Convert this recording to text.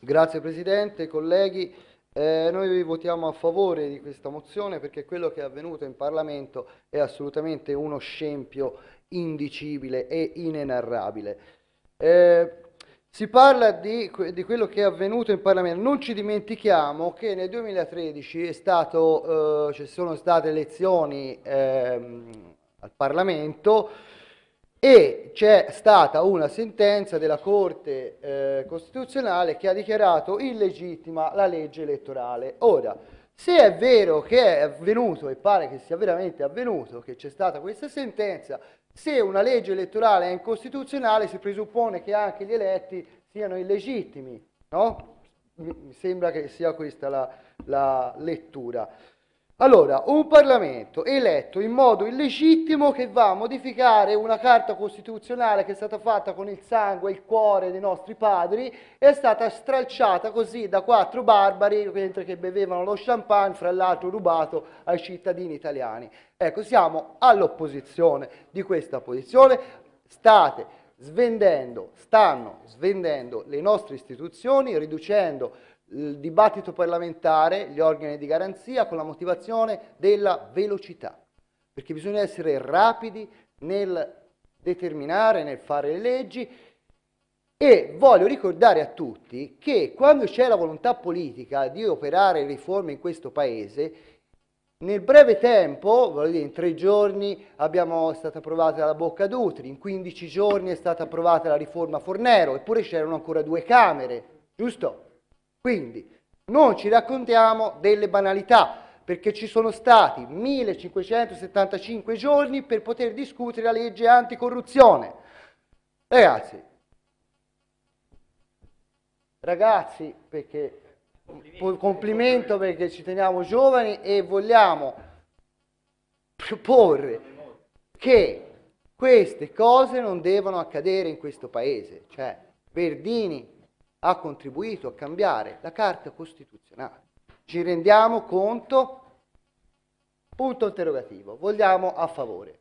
Grazie Presidente, colleghi. Eh, noi votiamo a favore di questa mozione perché quello che è avvenuto in Parlamento è assolutamente uno scempio indicibile e inenarrabile. Eh, si parla di, di, quello che è avvenuto in Parlamento, non ci dimentichiamo che nel 2013 stato, eh, ci sono state elezioni ehm, al Parlamento e c'è stata una sentenza della Corte eh, Costituzionale che ha dichiarato illegittima la legge elettorale. Ora, se è vero che è avvenuto, e pare che sia veramente avvenuto, che c'è stata questa sentenza, se una legge elettorale è incostituzionale si presuppone che anche gli eletti siano illegittimi, no? Mi sembra che sia questa la, la lettura. Allora, un Parlamento eletto in modo illegittimo che va a modificare una carta costituzionale che è stata fatta con il sangue e il cuore dei nostri padri è stata stralciata così da quattro barbari mentre che bevevano lo champagne, fra l'altro rubato ai cittadini italiani. Ecco, siamo all'opposizione di questa posizione. State svendendo, stanno svendendo le nostre istituzioni, riducendo il dibattito parlamentare, gli organi di garanzia con la motivazione della velocità, perché bisogna essere rapidi nel determinare, nel fare le leggi e voglio ricordare a tutti che quando c'è la volontà politica di operare riforme in questo Paese, nel breve tempo, in tre giorni, abbiamo, è stata approvata la Bocca d'Utri, in 15 giorni è stata approvata la riforma Fornero, eppure c'erano ancora due Camere, giusto? Quindi, non ci raccontiamo delle banalità, perché ci sono stati 1575 giorni per poter discutere la legge anticorruzione. Ragazzi, ragazzi, perché complimento, complimento perché ci teniamo giovani e vogliamo proporre che queste cose non devono accadere in questo paese. Cioè, Verdini ha contribuito a cambiare la carta costituzionale. Ci rendiamo conto? Punto interrogativo. Vogliamo a favore.